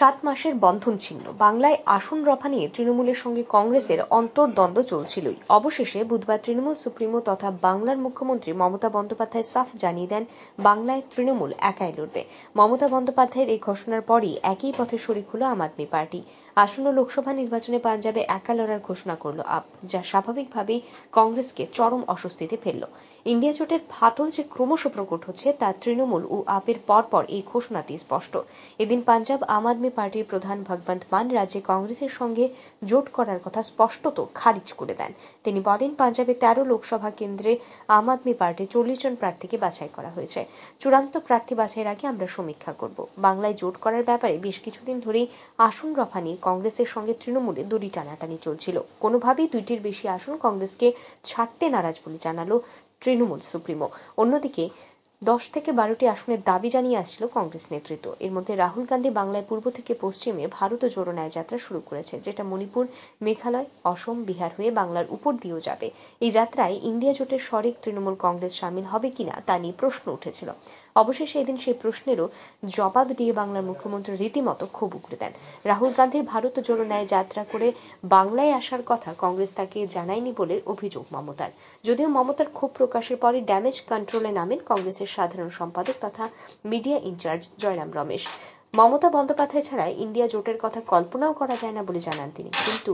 সাত মাসের বন্ধন ছিন্ন বাংলায় আসন রফা নিয়ে তৃণমূলের সঙ্গে কংগ্রেসের অন্তর্দ্বন্দ্ব চলছিলই অবশেষে বুধবার তৃণমূল সুপ্রিমো তথা বাংলার মুখ্যমন্ত্রী মমতা বন্দ্যোপাধ্যায় সাফ জানিয়ে দেন বাংলায় তৃণমূল একাই লড়বে মমতা বন্দ্যোপাধ্যায়ের এই ঘোষণার পরই একই পথে শরিক হল আম আদমি পার্টি আসন্ন লোকসভা নির্বাচনে পাঞ্জাবে একা লড়ার ঘোষণা করল আপ যা স্বাভাবিকভাবেই কংগ্রেসকে চরম অস্বস্তিতে ফেলল ইন্ডিয়া জোটের ফাটল যে ক্রমশ প্রকট হচ্ছে তা তৃণমূল ও আপের পরপর এই ঘোষণাতেই স্পষ্ট এদিন পাঞ্জাব আম আদমি সমাজবাদী পার্টির প্রধান ভগবন্ত মান রাজ্যে কংগ্রেসের সঙ্গে জোট করার কথা স্পষ্টত খারিজ করে দেন তিনি বলেন পাঞ্জাবে তেরো লোকসভা কেন্দ্রে আম আদমি পার্টি চল্লিশ জন প্রার্থীকে বাছাই করা হয়েছে চূড়ান্ত প্রার্থী বাছাইয়ের আগে আমরা সমীক্ষা করব বাংলায় জোট করার ব্যাপারে বেশ কিছুদিন ধরেই আসন রফা নিয়ে কংগ্রেসের সঙ্গে তৃণমূলে দড়ি টানাটানি চলছিল কোনোভাবেই দুইটির বেশি আসন কংগ্রেসকে ছাড়তে নারাজ বলে জানালো তৃণমূল সুপ্রিমো অন্যদিকে দশ থেকে বারোটি আসনের দাবি জানিয়ে আসছিল কংগ্রেস নেতৃত্ব এর মধ্যে রাহুল গান্ধী বাংলায় পূর্ব থেকে পশ্চিমে ভারত জোড়ো ন্যায় যাত্রা শুরু করেছে যেটা মণিপুর মেঘালয় অসম বিহার হয়ে বাংলার উপর দিয়েও যাবে এই যাত্রায় ইন্ডিয়া জোটের সরেক তৃণমূল কংগ্রেস সামিল হবে কিনা তা নিয়ে প্রশ্ন উঠেছিল অবশেষে এদিন সেই প্রশ্নেরও জবাব দিয়ে বাংলার মুখ্যমন্ত্রী রীতিমতো ক্ষোভ উগড়ে দেন রাহুল গান্ধীর ভারত জোড়ো ন্যায় যাত্রা করে বাংলায় আসার কথা কংগ্রেস তাকে জানায়নি বলে অভিযোগ মমতার যদিও মমতার ক্ষোভ প্রকাশের পরে ড্যামেজ কন্ট্রোলে নামেন কংগ্রেসের সাধারণ সম্পাদক তথা মিডিয়া ইনচার্জ জয়রাম রমেশ মমতা বন্দ্যোপাধ্যায় ছাড়া ইন্ডিয়া জোটের কথা কল্পনাও করা যায় না বলে জানান তিনি কিন্তু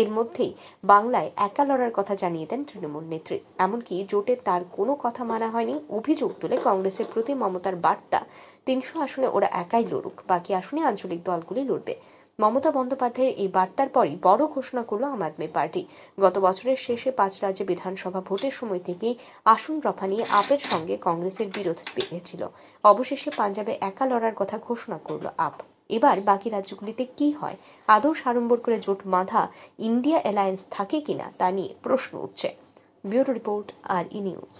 এর মধ্যেই বাংলায় একা লড়ার কথা জানিয়ে দেন তৃণমূল নেত্রী এমনকি জোটে তার কোনো কথা মানা হয়নি অভিযোগ তুলে কংগ্রেসের প্রতি মমতার বার্তা তিনশো আসনে ওরা একাই লড়ুক বাকি আসনে আঞ্চলিক দলগুলি লড়বে মমতা বন্দ্যোপাধ্যায়ের এই বার্তার পরই বড় ঘোষণা করল আম আদমি পার্টি গত বছরের শেষে পাঁচ রাজ্যে বিধানসভা ভোটের সময় থেকেই আসন রফা নিয়ে আপের সঙ্গে কংগ্রেসের বিরোধ বেড়েছিল অবশেষে পাঞ্জাবে একা লড়ার কথা ঘোষণা করল আপ এবার বাকি রাজ্যগুলিতে কি হয় আদৌ সারম্বর করে জোট বাঁধা ইন্ডিয়া অ্যালায়েন্স থাকে কিনা তা নিয়ে প্রশ্ন উঠছে ব্যুরো রিপোর্ট আর ই নিউজ